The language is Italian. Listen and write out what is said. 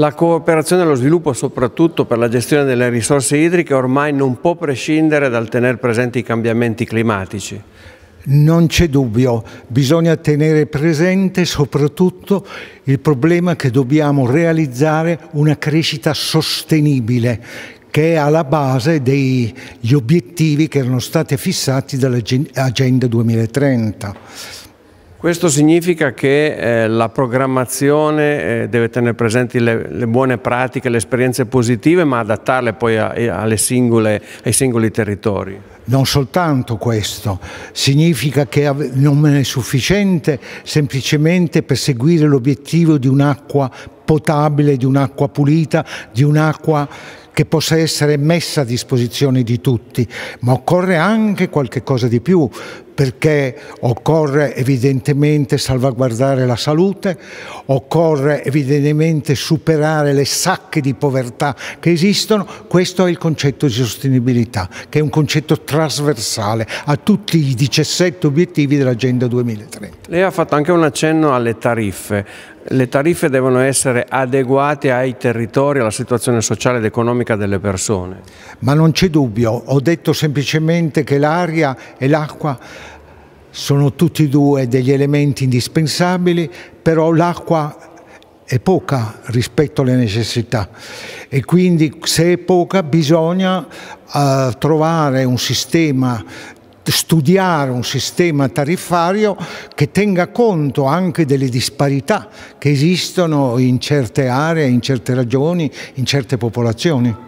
La cooperazione e lo sviluppo, soprattutto per la gestione delle risorse idriche, ormai non può prescindere dal tenere presenti i cambiamenti climatici. Non c'è dubbio, bisogna tenere presente soprattutto il problema che dobbiamo realizzare una crescita sostenibile che è alla base degli obiettivi che erano stati fissati dall'Agenda 2030. Questo significa che eh, la programmazione eh, deve tenere presenti le, le, buone pratiche, le esperienze positive, ma adattarle poi a, a, singole, ai singoli territori. Non soltanto questo, significa che non è sufficiente semplicemente perseguire l'obiettivo di un'acqua potabile, di un'acqua pulita, di un'acqua che possa essere messa a disposizione di tutti, ma occorre anche qualche cosa di più, perché occorre evidentemente salvaguardare la salute, occorre evidentemente superare le sacche di povertà che esistono, questo è il concetto di sostenibilità, che è un concetto trasversale a tutti i 17 obiettivi dell'Agenda 2030. Lei ha fatto anche un accenno alle tariffe le tariffe devono essere adeguate ai territori, alla situazione sociale ed economica delle persone. Ma non c'è dubbio, ho detto semplicemente che l'aria e l'acqua sono tutti e due degli elementi indispensabili, però l'acqua è poca rispetto alle necessità e quindi se è poca bisogna eh, trovare un sistema studiare un sistema tariffario che tenga conto anche delle disparità che esistono in certe aree, in certe regioni, in certe popolazioni.